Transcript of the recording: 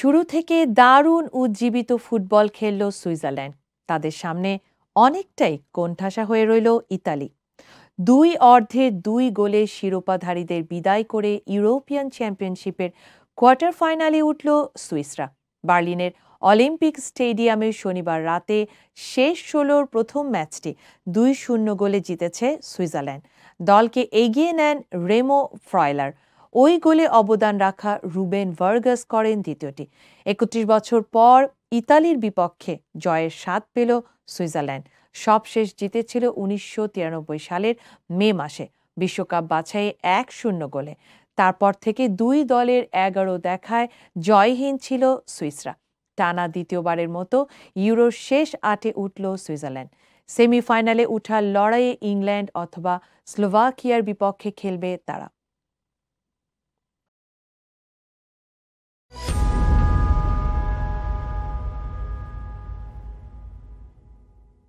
শুরু থেকে দারুণ উজ্জীবিত ফুটবল খেলল সুইজারল্যান্ড তাদের সামনে অনেকটাই কোণঠাসা হয়ে রইল ইতালি দুই অর্ধে দুই গোলে শিরোপাধারীদের বিদায় করে ইউরোপিয়ান চ্যাম্পিয়নশিপের কোয়ার্টার ফাইনালে উঠল সুইসরা বার্লিনের অলিম্পিক স্টেডিয়ামে শনিবার রাতে শেষ ষোলোর প্রথম ম্যাচটি দুই শূন্য গোলে জিতেছে সুইজারল্যান্ড দলকে এগিয়ে নেন রেমো ফ্রয়লার ওই গোলে অবদান রাখা রুবেন ভার্গাস করেন দ্বিতীয়টি একত্রিশ বছর পর ইতালির বিপক্ষে জয়ের স্বাদ পেল সুইজারল্যান্ড সবশেষ জিতেছিল উনিশশো সালের মে মাসে বিশ্বকাপ বাছাইয়ে এক শূন্য গোলে তারপর থেকে দুই দলের এগারো দেখায় জয়হীন ছিল সুইসরা টানা দ্বিতীয়বারের মতো ইউরোর শেষ আটে উঠল সুইজারল্যান্ড সেমিফাইনালে উঠার লড়াইয়ে ইংল্যান্ড অথবা স্লোভাকিয়ার বিপক্ষে খেলবে তারা